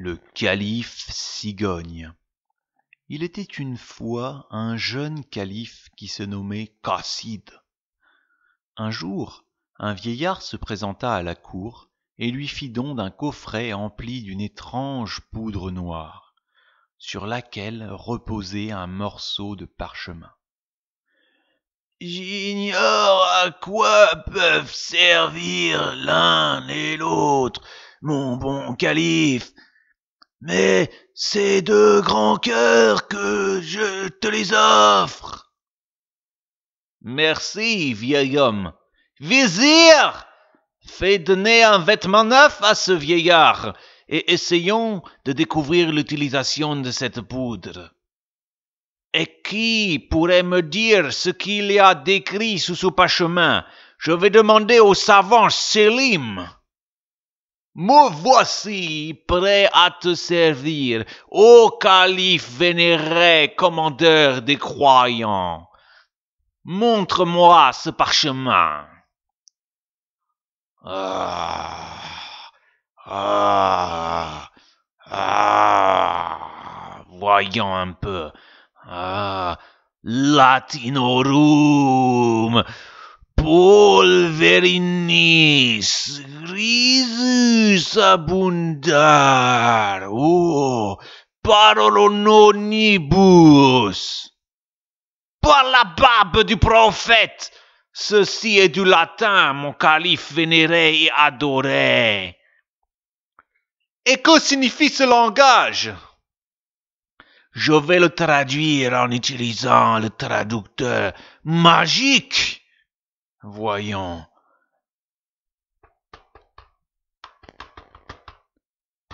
Le calife cigogne. Il était une fois un jeune calife qui se nommait Casside. Un jour, un vieillard se présenta à la cour et lui fit don d'un coffret empli d'une étrange poudre noire, sur laquelle reposait un morceau de parchemin. J'ignore à quoi peuvent servir l'un et l'autre, mon bon calife, mais c'est de grand cœur que je te les offre. Merci, vieil homme. Vizir, fais donner un vêtement neuf à ce vieillard et essayons de découvrir l'utilisation de cette poudre. Et qui pourrait me dire ce qu'il y a décrit sous ce parchemin Je vais demander au savant Selim. Me voici prêt à te servir, ô calife vénéré, commandeur des croyants. Montre-moi ce parchemin. Ah, ah, ah, voyons un peu. Ah, Latinorum. Polverinis, Grisus, abundar, oh, Par la barbe du prophète, ceci est du latin, mon calife vénéré et adoré. Et que signifie ce langage Je vais le traduire en utilisant le traducteur magique Voyons.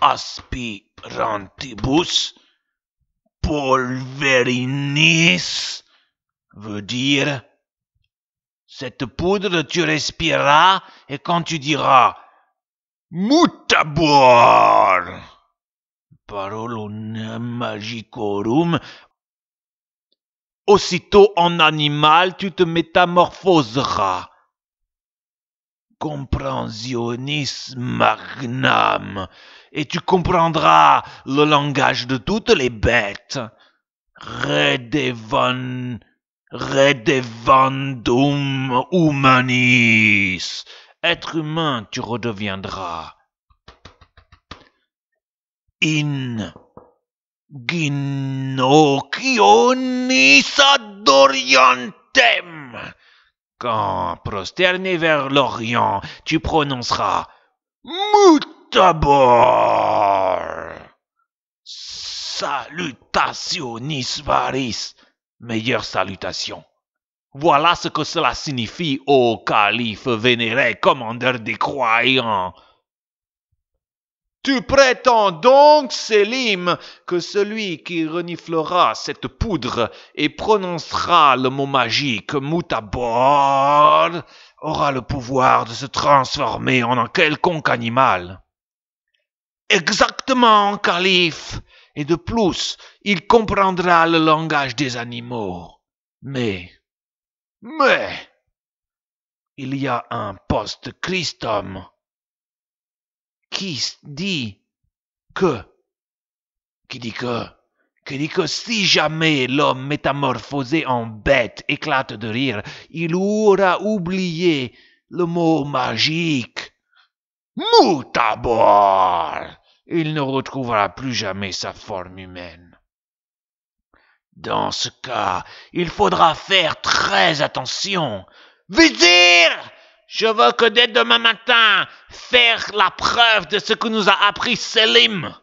Aspirantibus polverinis veut dire cette poudre tu respireras et quand tu diras mutabor magico magicorum Aussitôt en animal, tu te métamorphoseras. Comprensionis magnam, et tu comprendras le langage de toutes les bêtes. Redevan, redevandum humanis, être humain tu redeviendras. In dorientem. Quand, prosterné vers l'Orient, tu prononceras Mutabor. Salutationis varis. Meilleure salutation. Voilà ce que cela signifie, ô calife vénéré, commandeur des croyants. Tu prétends donc, Selim, que celui qui reniflera cette poudre et prononcera le mot magique Moutabor aura le pouvoir de se transformer en un quelconque animal. Exactement, calife. Et de plus, il comprendra le langage des animaux. Mais, mais, il y a un post-Christum qui dit que, qui dit que, qui dit que si jamais l'homme métamorphosé en bête éclate de rire, il aura oublié le mot magique. Moutabor Il ne retrouvera plus jamais sa forme humaine. Dans ce cas, il faudra faire très attention. Vizir je veux que dès demain matin, faire la preuve de ce que nous a appris Selim.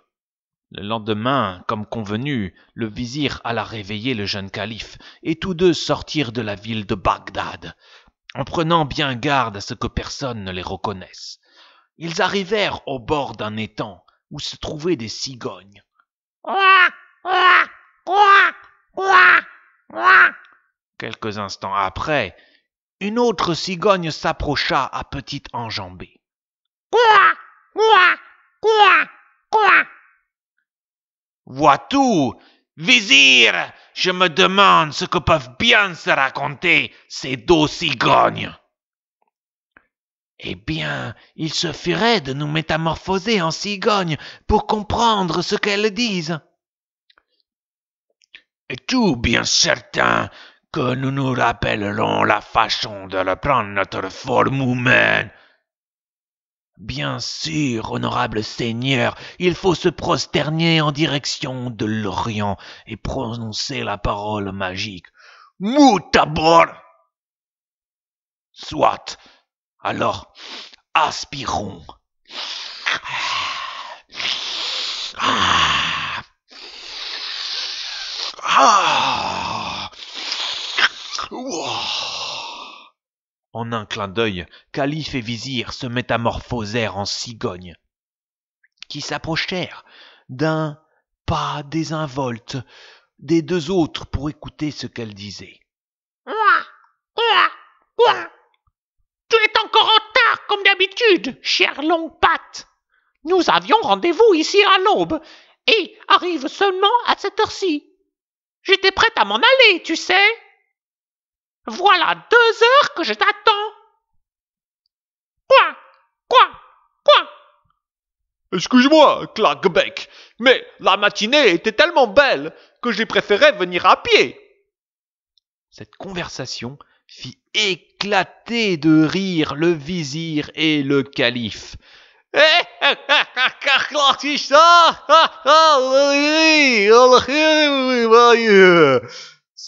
Le lendemain, comme convenu, le vizir alla réveiller le jeune calife, et tous deux sortirent de la ville de Bagdad, en prenant bien garde à ce que personne ne les reconnaisse. Ils arrivèrent au bord d'un étang, où se trouvaient des cigognes. Quelques instants après, une autre cigogne s'approcha à petite enjambée. Quoi Quoi Quoi Quoi Vois-tout Vizir Je me demande ce que peuvent bien se raconter ces deux cigognes. Eh bien, il suffirait de nous métamorphoser en cigognes pour comprendre ce qu'elles disent. Et tout bien certain que nous nous rappellerons la façon de reprendre notre forme humaine. Bien sûr, honorable seigneur, il faut se prosterner en direction de l'Orient et prononcer la parole magique. Moutabor! Soit. Alors, aspirons. Ah. Ah en un clin d'œil, calife et vizir se métamorphosèrent en cigognes, qui s'approchèrent d'un pas désinvolte des deux autres pour écouter ce qu'elles disaient. Tu es encore en retard, comme d'habitude, chère longue patte. Nous avions rendez-vous ici à l'aube, et arrive seulement à cette heure-ci. J'étais prête à m'en aller, tu sais. Voilà deux heures que je t'attends. Quoi Quoi Quoi Excuse-moi, Claquebec, mais la matinée était tellement belle que j'ai préféré venir à pied. Cette conversation fit éclater de rire le vizir et le calife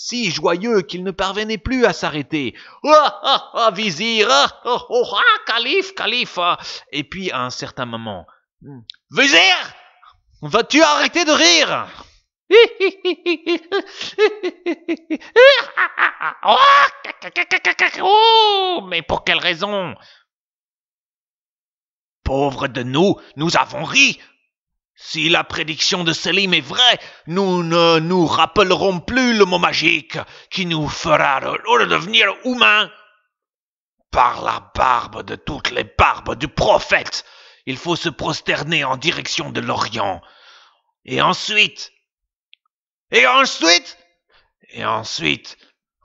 si joyeux qu'il ne parvenait plus à s'arrêter. Ah ah ah, vizir, ah oh, oh, ah, calife, calife. Ah. Et puis à un certain moment, hmm, vizir, vas-tu arrêter de rire oh, oh, mais pour quelle raison Pauvre de nous, nous avons ri, si la prédiction de Selim est vraie, nous ne nous rappellerons plus le mot magique qui nous fera redevenir humains. Par la barbe de toutes les barbes du prophète, il faut se prosterner en direction de l'Orient. Et ensuite, et ensuite, et ensuite,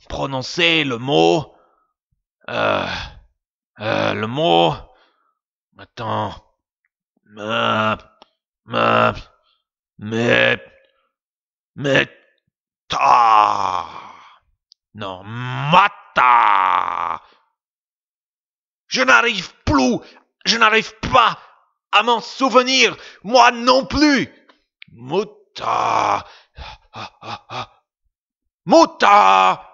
prononcer le mot, euh, euh, le mot, attends, euh, mais, mais, ta, non, mata. Je n'arrive plus, je n'arrive pas à m'en souvenir, moi non plus. Mouta, mouta.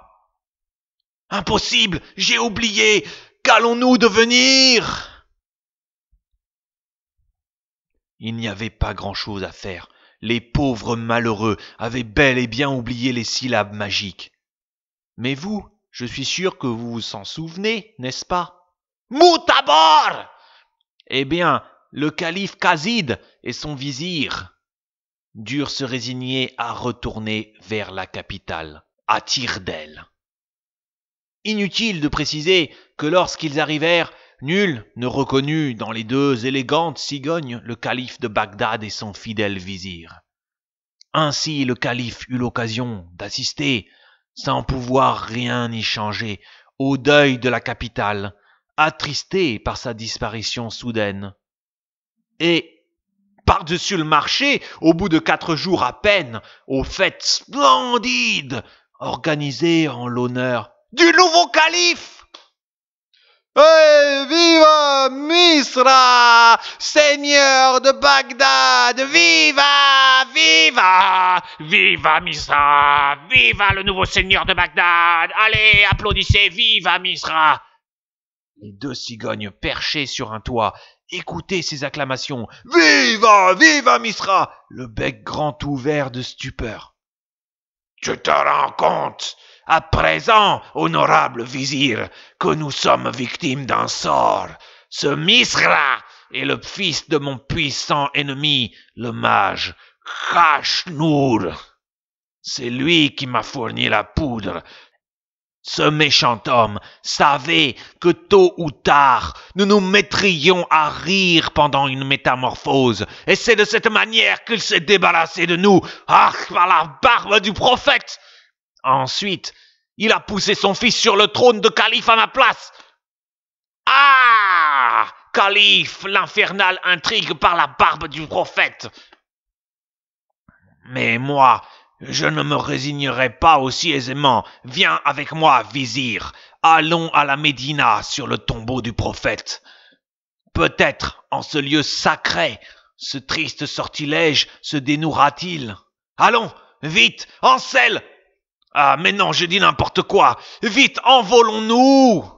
Impossible, j'ai oublié. Qu'allons-nous devenir? Il n'y avait pas grand-chose à faire. Les pauvres malheureux avaient bel et bien oublié les syllabes magiques. Mais vous, je suis sûr que vous vous en souvenez, n'est-ce pas Moutabor! Eh bien, le calife Kazid et son vizir durent se résigner à retourner vers la capitale, à tire d'aile. Inutile de préciser que lorsqu'ils arrivèrent, Nul ne reconnut dans les deux élégantes cigognes le calife de Bagdad et son fidèle vizir. Ainsi le calife eut l'occasion d'assister, sans pouvoir rien y changer, au deuil de la capitale, attristé par sa disparition soudaine. Et par-dessus le marché, au bout de quatre jours à peine, aux fêtes splendides organisées en l'honneur du nouveau calife « Eh viva Misra, seigneur de Bagdad, viva, viva, viva Misra, viva le nouveau seigneur de Bagdad, allez, applaudissez, viva Misra. Les deux cigognes perchés sur un toit écoutaient ces acclamations. Viva, viva Misra, le bec grand ouvert de stupeur. Tu te rends compte à présent, honorable vizir, que nous sommes victimes d'un sort, ce Misra est le fils de mon puissant ennemi, le mage Khashnour. C'est lui qui m'a fourni la poudre. Ce méchant homme savait que tôt ou tard nous nous mettrions à rire pendant une métamorphose, et c'est de cette manière qu'il s'est débarrassé de nous. Ah, par la barbe du prophète! Ensuite, il a poussé son fils sur le trône de calife à ma place. Ah Calife, l'infernal intrigue par la barbe du prophète. Mais moi, je ne me résignerai pas aussi aisément. Viens avec moi, vizir. Allons à la Médina sur le tombeau du prophète. Peut-être en ce lieu sacré, ce triste sortilège se dénouera-t-il. Allons, vite, en selle ah, mais non, j'ai dit n'importe quoi. Vite, envolons-nous.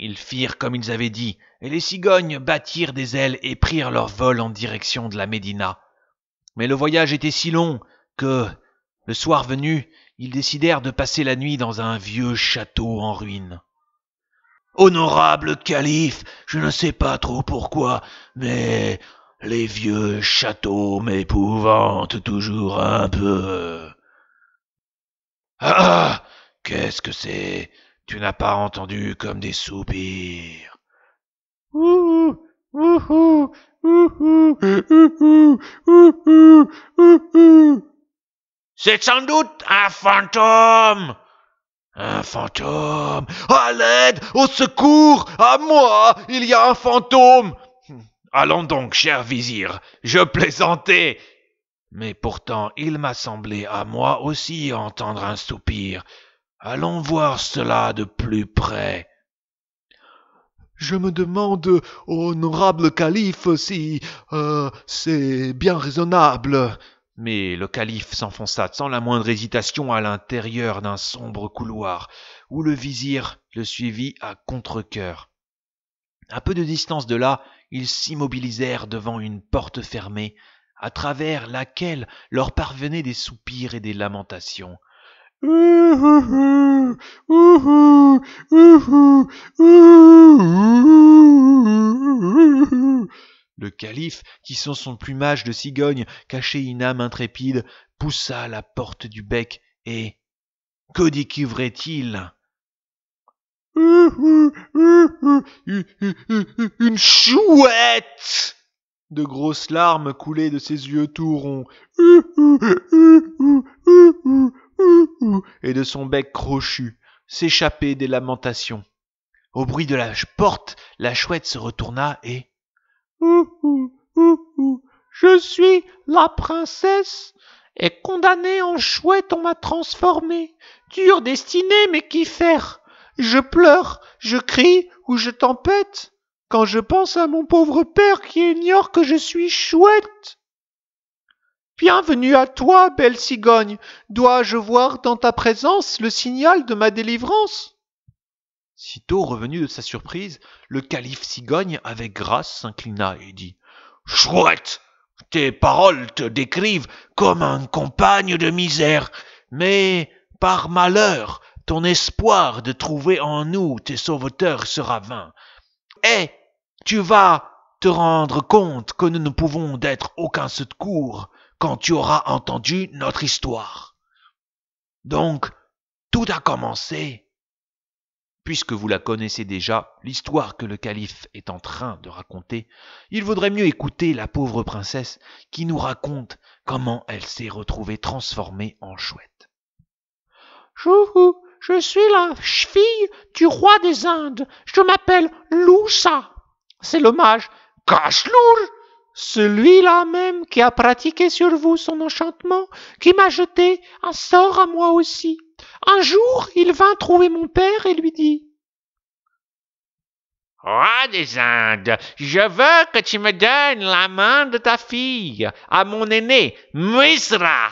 Ils firent comme ils avaient dit, et les cigognes battirent des ailes et prirent leur vol en direction de la Médina. Mais le voyage était si long que, le soir venu, ils décidèrent de passer la nuit dans un vieux château en ruine. Honorable calife, je ne sais pas trop pourquoi, mais les vieux châteaux m'épouvantent toujours un peu. Ah Qu'est-ce que c'est Tu n'as pas entendu comme des soupirs. c'est sans doute un fantôme un fantôme À l'aide Au secours À moi Il y a un fantôme hmm. Allons donc, cher vizir, je plaisantais. Mais pourtant il m'a semblé à moi aussi entendre un soupir. Allons voir cela de plus près. Je me demande, honorable calife, si euh, c'est bien raisonnable, mais le calife s'enfonça sans la moindre hésitation à l'intérieur d'un sombre couloir, où le vizir le suivit à contre coeur À peu de distance de là, ils s'immobilisèrent devant une porte fermée, à travers laquelle leur parvenaient des soupirs et des lamentations. Le calife, qui sent son plumage de cigogne, cachait une âme intrépide, poussa la porte du bec et. Que découvrait-il Une chouette De grosses larmes coulaient de ses yeux tout ronds et de son bec crochu s'échappait des lamentations. Au bruit de la porte, la chouette se retourna et je suis la princesse et condamnée en chouette on m'a transformée. Dure destinée, mais qui faire Je pleure, je crie ou je tempête quand je pense à mon pauvre père qui ignore que je suis chouette. Bienvenue à toi, belle cigogne. Dois-je voir dans ta présence le signal de ma délivrance Sitôt revenu de sa surprise, le calife cigogne avec grâce s'inclina et dit Chouette Tes paroles te décrivent comme un compagne de misère, mais par malheur, ton espoir de trouver en nous tes sauveteurs sera vain. Eh, tu vas te rendre compte que nous ne pouvons d'être aucun secours quand tu auras entendu notre histoire. Donc, tout a commencé Puisque vous la connaissez déjà, l'histoire que le calife est en train de raconter, il vaudrait mieux écouter la pauvre princesse qui nous raconte comment elle s'est retrouvée transformée en chouette. Chouhou, je suis la fille du roi des Indes. Je m'appelle Loussa. C'est l'hommage, mage celui-là même qui a pratiqué sur vous son enchantement, qui m'a jeté un sort à moi aussi. Un jour, il vint trouver mon père et lui dit Roi des Indes, je veux que tu me donnes la main de ta fille à mon aîné, Misra.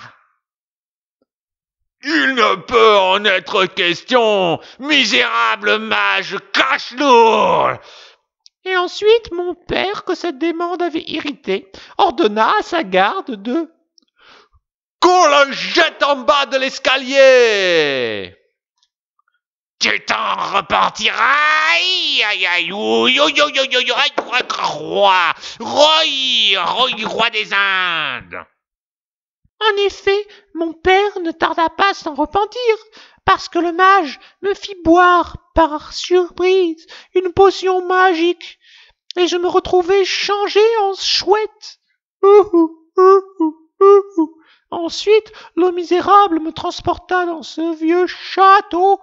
Il ne peut en être question, misérable mage, cachelour !» Et ensuite, mon père, que cette demande avait irrité, ordonna à sa garde de qu'on le jette en bas de l'escalier tu t'en repentiras. Aïe, aïe, roi, roi, roi des Indes. En effet, mon père ne tarda pas à s'en repentir, parce que le mage me fit boire par surprise une potion magique, et je me retrouvai changé en chouette. Ensuite, le misérable me transporta dans ce vieux château.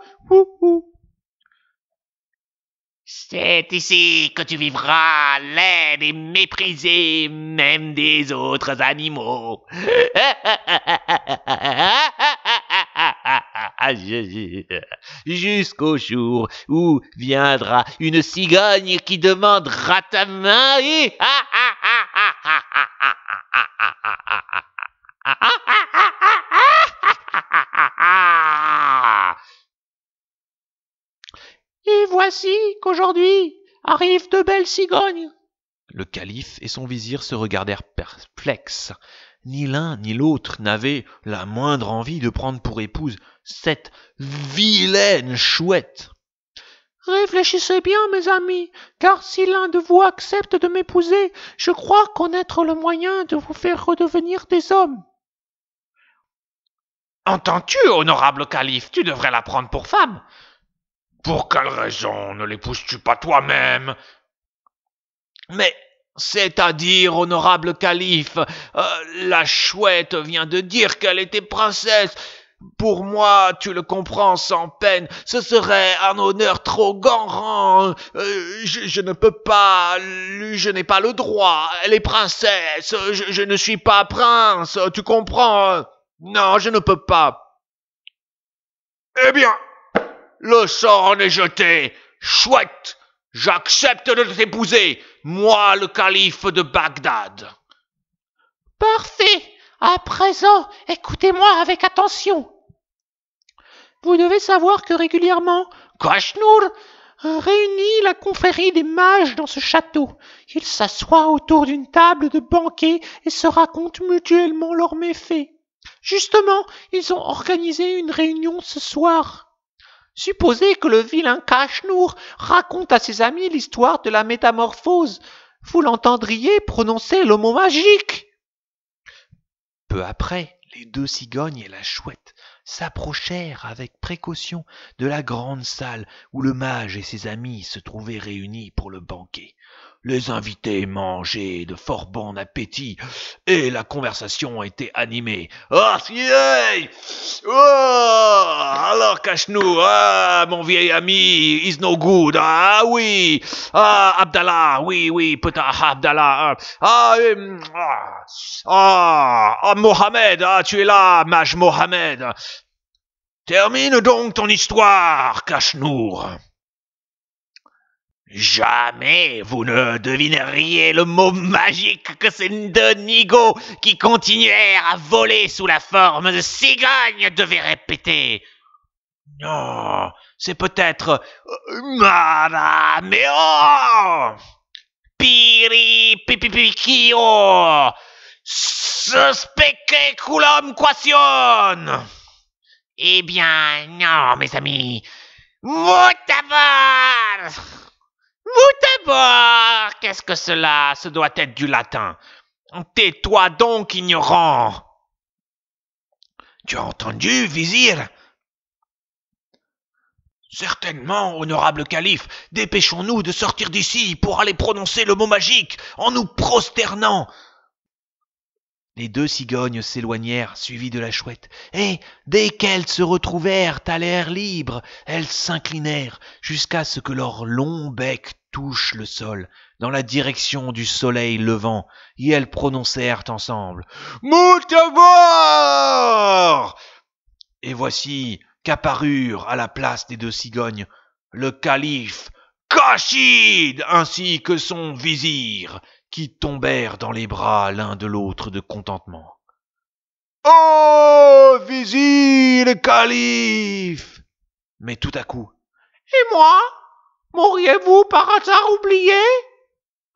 C'est ici que tu vivras, laide et méprisé, même des autres animaux. Jusqu'au jour où viendra une cigogne qui demandera ta main voici qu'aujourd'hui arrivent de belles cigognes. Le calife et son vizir se regardèrent perplexes. Ni l'un ni l'autre n'avaient la moindre envie de prendre pour épouse cette vilaine chouette. Réfléchissez bien, mes amis, car si l'un de vous accepte de m'épouser, je crois connaître le moyen de vous faire redevenir des hommes. Entends-tu, honorable calife, tu devrais la prendre pour femme. Pour quelle raison ne l'épouses-tu pas toi-même Mais, c'est-à-dire, honorable calife, euh, la chouette vient de dire qu'elle était princesse. Pour moi, tu le comprends sans peine, ce serait un honneur trop grand. Euh, je, ne peux pas, je n'ai pas le droit. Elle est princesse, je, je ne suis pas prince, tu comprends Non, je ne peux pas. Eh bien, le sort en est jeté. Chouette, j'accepte de t'épouser, moi le calife de Bagdad. Parfait. À présent, écoutez-moi avec attention. Vous devez savoir que régulièrement, Kashnour réunit la confrérie des mages dans ce château. Ils s'assoient autour d'une table de banquet et se racontent mutuellement leurs méfaits. Justement, ils ont organisé une réunion ce soir. Supposez que le vilain Cachenour raconte à ses amis l'histoire de la métamorphose. Vous l'entendriez prononcer le mot magique. Peu après, les deux cigognes et la chouette s'approchèrent avec précaution de la grande salle où le mage et ses amis se trouvaient réunis pour le banquet les invités mangeaient de fort bon appétit, et la conversation était animée. Ah, oh, oh, alors Cachenour, ah, mon vieil ami, is no good, ah oui, ah, Abdallah, oui, oui, putain, Abdallah, hein. ah, ah, ah, ah, Mohamed, ah, tu es là, Maj Mohamed. Termine donc ton histoire, Cachenour !» Jamais vous ne devineriez le mot magique que ces deux nigauds qui continuèrent à voler sous la forme de cigogne devaient répéter. Non, c'est peut-être euh, Marameo Piri pipipikio coulom quation Eh bien, non, mes amis t'avoir Moutabor Qu'est-ce que cela Ce doit être du latin. Tais-toi donc, ignorant Tu as entendu, vizir Certainement, honorable calife, dépêchons-nous de sortir d'ici pour aller prononcer le mot magique en nous prosternant. Les deux cigognes s'éloignèrent, suivies de la chouette, et, eh! dès qu'elles se retrouvèrent à l'air libre, elles s'inclinèrent jusqu'à ce que leur long bec touche le sol, dans la direction du soleil levant, et elles prononcèrent ensemble Moutabor Et voici qu'apparurent à la place des deux cigognes le calife Kachid ainsi que son vizir, qui tombèrent dans les bras l'un de l'autre de contentement. Oh, vizir le calife Mais tout à coup. Et moi mouriez vous par hasard oublié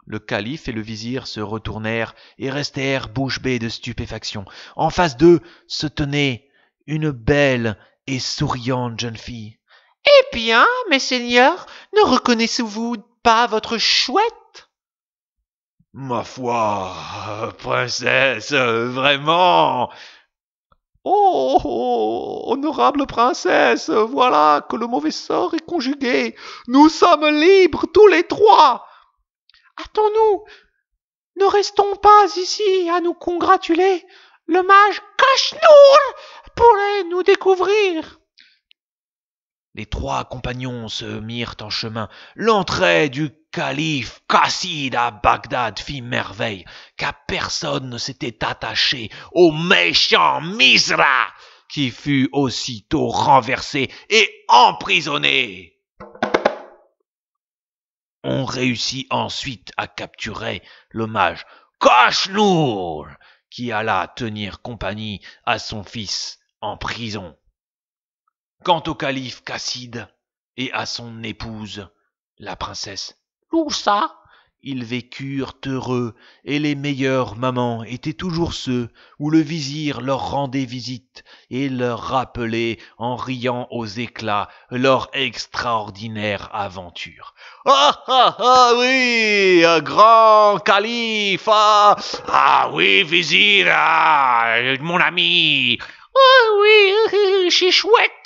Le calife et le vizir se retournèrent et restèrent bouche bée de stupéfaction. En face d'eux se tenait une belle et souriante jeune fille. Eh bien, mes ne reconnaissez-vous pas votre chouette Ma foi, euh, princesse, euh, vraiment. Oh, oh, oh, honorable princesse, voilà que le mauvais sort est conjugué. Nous sommes libres tous les trois. » nous Ne restons pas ici à nous congratuler. Le mage cache-nous pourrait nous découvrir. Les trois compagnons se mirent en chemin. L'entrée du calife Qasid à Bagdad fit merveille, car personne ne s'était attaché au méchant Misra, qui fut aussitôt renversé et emprisonné. On réussit ensuite à capturer le mage qui alla tenir compagnie à son fils en prison. Quant au calife Qasid et à son épouse, la princesse tout ça, ils vécurent heureux, et les meilleurs mamans étaient toujours ceux où le vizir leur rendait visite et leur rappelait, en riant aux éclats, leur extraordinaire aventure. Ah ah ah oui, grand calife, ah, ah, oui, vizir, ah, mon ami, ah oui, c'est chouette.